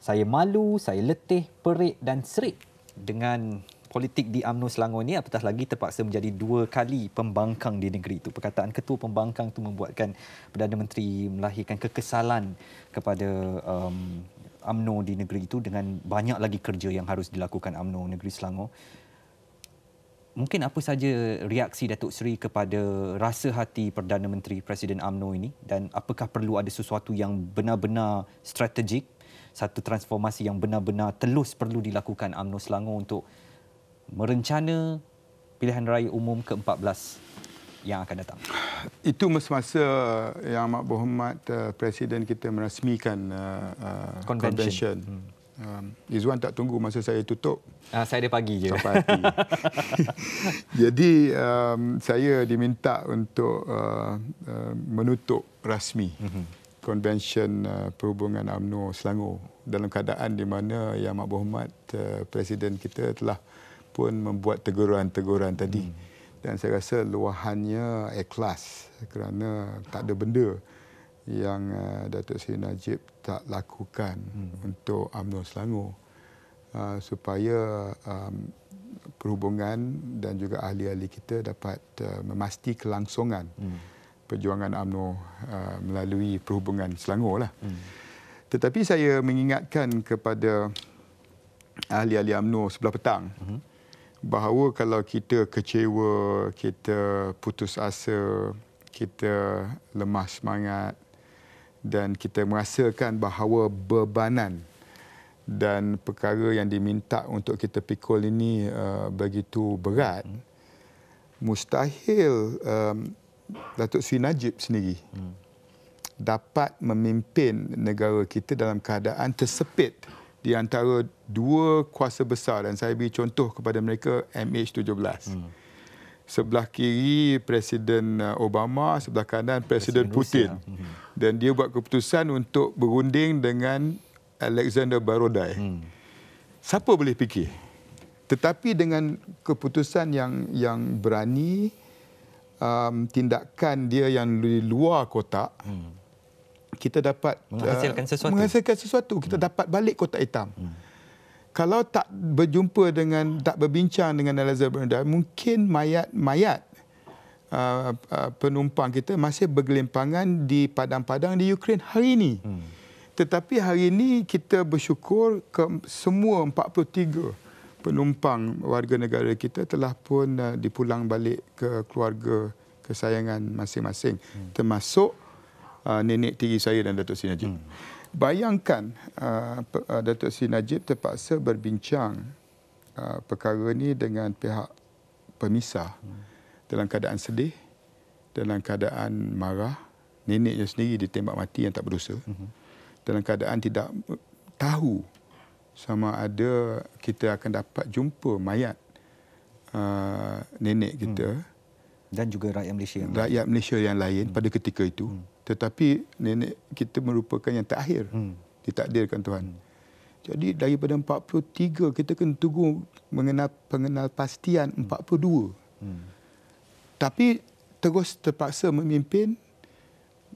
saya malu, saya letih, perik dan serik dengan politik di UMNO Selangor ini apatah lagi terpaksa menjadi dua kali pembangkang di negeri itu. Perkataan ketua pembangkang itu membuatkan Perdana Menteri melahirkan kekesalan kepada um, UMNO di negeri itu dengan banyak lagi kerja yang harus dilakukan UMNO negeri Selangor. Mungkin apa saja reaksi Datuk Seri kepada rasa hati Perdana Menteri Presiden UMNO ini dan apakah perlu ada sesuatu yang benar-benar strategik satu transformasi yang benar-benar telus perlu dilakukan UMNO Selangor untuk merencana pilihan raya umum ke-14 yang akan datang? Itu semasa Yang Amat Berhormat eh, Presiden kita merasmikan uh, convention. convention. Hmm. Um, Izzuan tak tunggu masa saya tutup. Uh, saya ada pagi je. Pagi. Jadi um, saya diminta untuk uh, uh, menutup rasmi mhm. Convention uh, Perhubungan UMNO Selangor dalam keadaan di mana Yang Amat Berhormat uh, Presiden kita telah pun membuat teguran-teguran tadi. Hmm. Dan saya rasa luahannya ikhlas kerana tak ada benda yang eh, Datuk Seri Najib tak lakukan hmm. untuk UMNO Selangor. Uh, supaya um, perhubungan dan juga ahli-ahli kita dapat uh, memasti kelangsungan hmm. perjuangan UMNO uh, eh, melalui perhubungan Selangor. Lah. Hmm. Tetapi saya mengingatkan kepada ahli-ahli UMNO sebelah petang... Hmm bahawa kalau kita kecewa, kita putus asa, kita lemah semangat dan kita merasakan bahawa bebanan dan perkara yang diminta untuk kita pikul ini uh, begitu berat hmm. mustahil um, Datuk Sri Najib sendiri hmm. dapat memimpin negara kita dalam keadaan tersepit di antara dua kuasa besar dan saya beri contoh kepada mereka MH17. Hmm. Sebelah kiri Presiden uh, Obama, sebelah kanan Presiden, Presiden Putin. Hmm. Dan dia buat keputusan untuk berunding dengan Alexander Barodai. Hmm. Siapa boleh fikir? Tetapi dengan keputusan yang yang berani um, tindakan dia yang di luar kotak hmm kita dapat menghasilkan uh, sesuatu. Menghasilkan sesuatu, kita hmm. dapat balik kotak hitam. Hmm. Kalau tak berjumpa dengan tak berbincang dengan Eliza Bernard, mungkin mayat-mayat uh, uh, penumpang kita masih bergelimpangan di padang-padang di Ukraine hari ini. Hmm. Tetapi hari ini kita bersyukur ke semua 43 penumpang warga negara kita telah pun uh, dipulang balik ke keluarga kesayangan masing-masing hmm. termasuk Ah, nenek tiri saya dan Datuk Sri Najib. Hmm. Bayangkan uh, Datuk Sri Najib terpaksa berbincang uh, perkara ini dengan pihak pemisah hmm. dalam keadaan sedih, dalam keadaan marah, neneknya sendiri ditembak mati yang tak berdosa. Hmm. Dalam keadaan tidak tahu sama ada kita akan dapat jumpa mayat uh, nenek kita hmm. dan juga rakyat Malaysia rakyat Malaysia yang lain hmm. pada ketika itu hmm tetapi nenek kita merupakan yang terakhir hmm. ditakdirkan Tuhan. Hmm. Jadi daripada 43 kita kena tunggu mengenal pengenal pastian 42. Hmm. hmm. Tapi terus terpaksa memimpin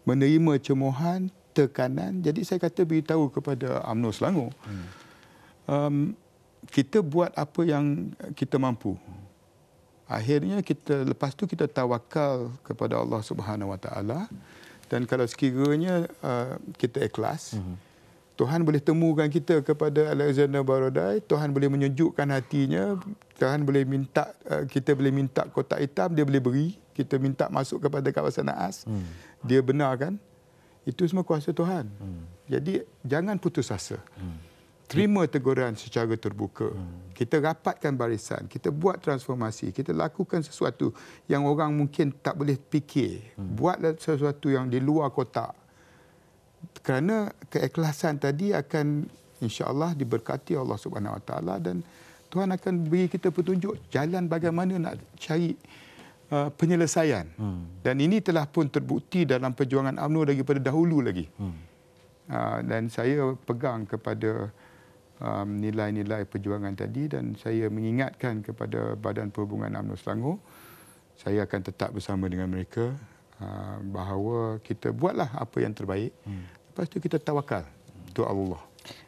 menerima cemohan, tekanan. Jadi saya kata beritahu kepada UMNO Selangor. Hmm. Um, kita buat apa yang kita mampu. Akhirnya kita lepas tu kita tawakal kepada Allah Subhanahu Wa Taala. Hmm dan kalau sekiranya uh, kita ikhlas mm-hmm. Tuhan boleh temukan kita kepada Alexander Barodai, Tuhan boleh menyejukkan hatinya, Tuhan boleh minta uh, kita boleh minta kotak hitam, dia boleh beri, kita minta masuk kepada kawasan naas. Hmm. Dia benarkan. Itu semua kuasa Tuhan. Hmm. Jadi jangan putus asa. Hmm terima teguran secara terbuka. Kita rapatkan barisan, kita buat transformasi, kita lakukan sesuatu yang orang mungkin tak boleh fikir. Buatlah sesuatu yang di luar kotak. Kerana keikhlasan tadi akan insya-Allah diberkati Allah Subhanahu Wa Taala dan Tuhan akan beri kita petunjuk jalan bagaimana nak cari Uh, penyelesaian hmm. dan ini telah pun terbukti dalam perjuangan UMNO daripada dahulu lagi hmm. uh, dan saya pegang kepada Um, nilai-nilai perjuangan tadi dan saya mengingatkan kepada Badan Perhubungan UMNO Selangor saya akan tetap bersama dengan mereka uh, bahawa kita buatlah apa yang terbaik. Hmm. Lepas tu kita tawakal untuk Allah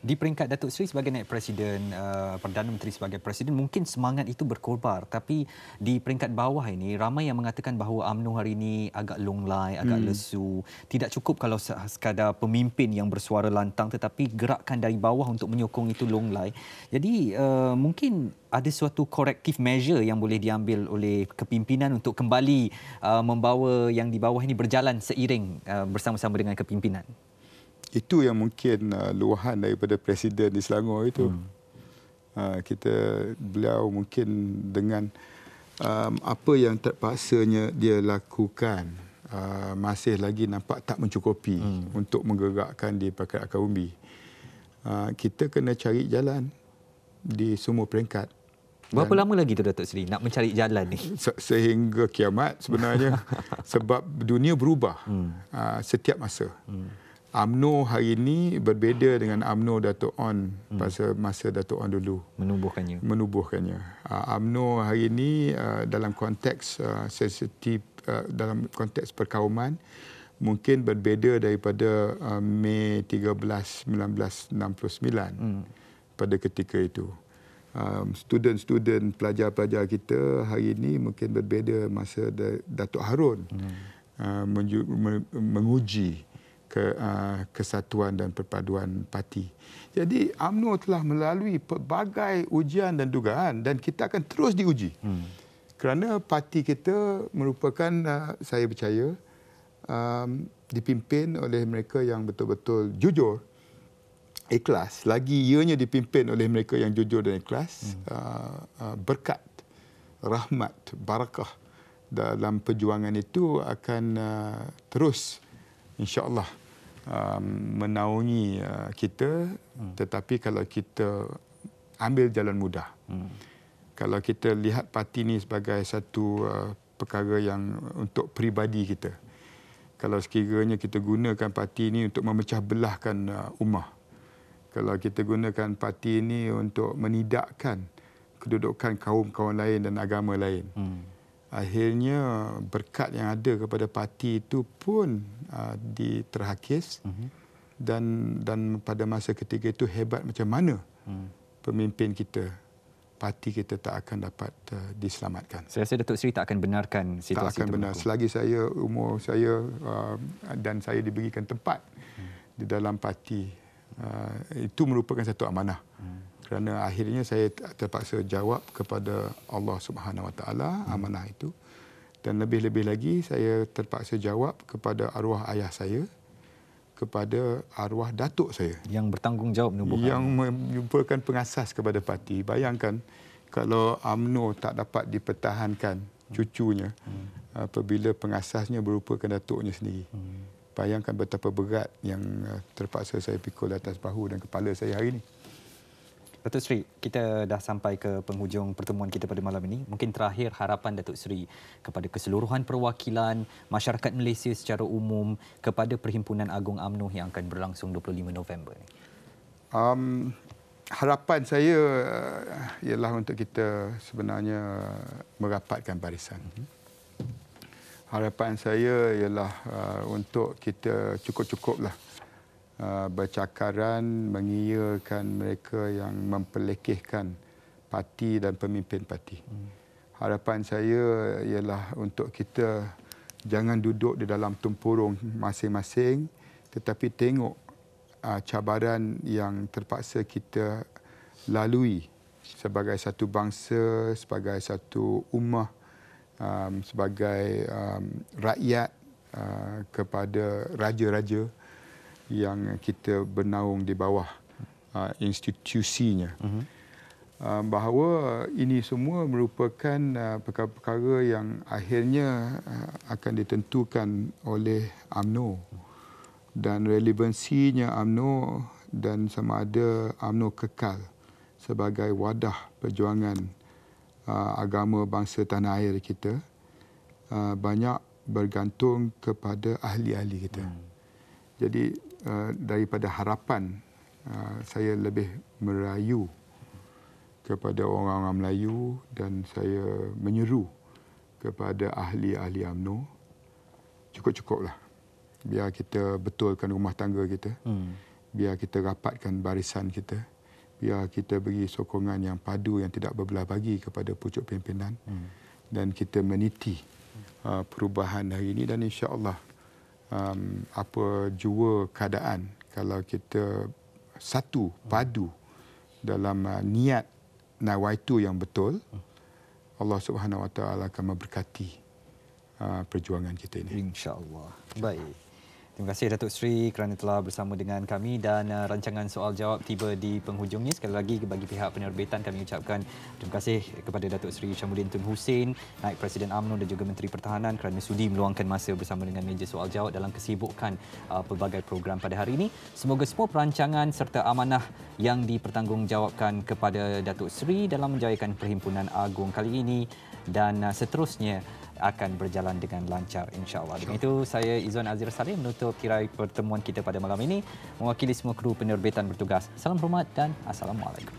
di peringkat Datuk Seri sebagai naib presiden uh, Perdana Menteri sebagai presiden mungkin semangat itu berkorbar tapi di peringkat bawah ini ramai yang mengatakan bahawa UMNO hari ini agak longlai agak hmm. lesu tidak cukup kalau sekadar pemimpin yang bersuara lantang tetapi gerakan dari bawah untuk menyokong itu longlai jadi uh, mungkin ada suatu corrective measure yang boleh diambil oleh kepimpinan untuk kembali uh, membawa yang di bawah ini berjalan seiring uh, bersama-sama dengan kepimpinan itu yang mungkin uh, luahan daripada presiden di Selangor itu. Hmm. Uh, kita beliau mungkin dengan um, apa yang terpaksanya dia lakukan uh, masih lagi nampak tak mencukupi hmm. untuk menggerakkan di pakar akar umbi. Uh, kita kena cari jalan di semua peringkat. Berapa lama lagi tu Datuk Seri nak mencari jalan ni? Se- sehingga kiamat sebenarnya sebab dunia berubah hmm. uh, setiap masa. Hmm. UMNO hari ini berbeza dengan UMNO Dato' On hmm. pada masa Dato' On dulu. Menubuhkannya. Menubuhkannya. Uh, hari ini uh, ah, dalam konteks uh, sensitif, uh, dalam konteks perkauman, mungkin berbeza daripada uh, Mei 13, 1969 hmm. pada ketika itu. Um, student-student, pelajar-pelajar kita hari ini mungkin berbeza masa Dato' Harun hmm. uh, menguji ke, uh, kesatuan dan perpaduan parti. Jadi AMNO telah melalui pelbagai ujian dan dugaan dan kita akan terus diuji. Hmm. Kerana parti kita merupakan uh, saya percaya um, dipimpin oleh mereka yang betul-betul jujur, ikhlas. Lagi ianya dipimpin oleh mereka yang jujur dan ikhlas. Hmm. Uh, uh, berkat, rahmat, barakah dalam perjuangan itu akan uh, terus insyaallah um, menaungi uh, kita hmm. tetapi kalau kita ambil jalan mudah hmm. kalau kita lihat parti ini sebagai satu uh, perkara yang untuk peribadi kita kalau sekiranya kita gunakan parti ini untuk memecah belahkan uh, umat kalau kita gunakan parti ini untuk menidakkan kedudukan kaum-kaum lain dan agama lain hmm akhirnya eh, berkat yang ada kepada parti itu pun uh, eh, diterhakis mm-hmm. dan dan pada masa ketiga itu hebat macam mana mm. pemimpin kita parti kita tak akan dapat uh, diselamatkan. Saya rasa Datuk Seri tak akan benarkan situasi itu. Tak akan itu benar. Menurutku. Selagi saya umur saya uh, dan saya diberikan tempat hmm. di dalam parti uh, itu merupakan satu amanah. Hmm kerana akhirnya saya terpaksa jawab kepada Allah Subhanahu Wa Taala amanah itu dan lebih-lebih lagi saya terpaksa jawab kepada arwah ayah saya kepada arwah datuk saya yang bertanggungjawab menubuhkan yang menyumpulkan pengasas kepada parti bayangkan kalau AMNO tak dapat dipertahankan cucunya hmm. apabila pengasasnya merupakan datuknya sendiri hmm. bayangkan betapa berat yang eh, terpaksa saya pikul atas bahu dan kepala saya hari ini Datuk Seri, kita dah sampai ke penghujung pertemuan kita pada malam ini. Mungkin terakhir harapan Datuk Sri kepada keseluruhan perwakilan masyarakat Malaysia secara umum kepada Perhimpunan Agung UMNO yang akan berlangsung 25 November. Um, harapan saya uh, ialah untuk kita sebenarnya merapatkan barisan. Mhm. Harapan saya ialah uh, untuk kita cukup-cukuplah Uh, bercakaran mengiyakan mereka yang mempelekehkan parti dan pemimpin parti. Hmm. Harapan saya ialah untuk kita jangan duduk di dalam tempurung masing-masing tetapi tengok uh, cabaran yang terpaksa kita lalui sebagai satu bangsa, sebagai satu ummah, um, sebagai um, rakyat uh, kepada raja-raja yang eh, kita bernaung di bawah uh, institusinya. Uh-huh. Uh, bahawa ini semua merupakan uh, perkara-perkara yang akhirnya uh, akan ditentukan oleh AMNO dan relevansinya AMNO dan sama ada AMNO kekal sebagai wadah perjuangan uh, agama bangsa tanah air kita uh, banyak bergantung kepada ahli-ahli kita. Hmm. Jadi Uh, daripada harapan uh, saya lebih merayu kepada orang-orang Melayu dan saya menyeru kepada ahli-ahli UMNO cukup-cukuplah biar kita betulkan rumah tangga kita hmm. biar kita rapatkan barisan kita biar kita beri sokongan yang padu yang tidak berbelah bagi kepada pucuk pimpinan hmm. dan kita meniti uh, perubahan hari ini dan insya-Allah um, apa jua keadaan kalau kita satu padu dalam uh, niat nawaitu yang betul Allah Subhanahu Wa Taala akan memberkati uh, perjuangan kita ini insyaallah baik Terima kasih Datuk Sri kerana telah bersama dengan kami dan uh, rancangan soal jawab tiba di penghujungnya. Sekali lagi bagi pihak penerbitan kami ucapkan terima kasih kepada Datuk Sri Syamuddin Tun Hussein, Naik Presiden AMNO dan juga Menteri Pertahanan kerana sudi meluangkan masa bersama dengan meja soal jawab dalam kesibukan uh, pelbagai program pada hari ini. Semoga semua perancangan serta amanah yang dipertanggungjawabkan kepada Datuk Sri dalam menjayakan Perhimpunan Agung kali ini dan uh, seterusnya akan berjalan dengan lancar insyaAllah. Dengan itu, saya Izzuan Azir Salim menutup tirai pertemuan kita pada malam ini. Mewakili semua kru penerbitan bertugas. Salam hormat dan Assalamualaikum.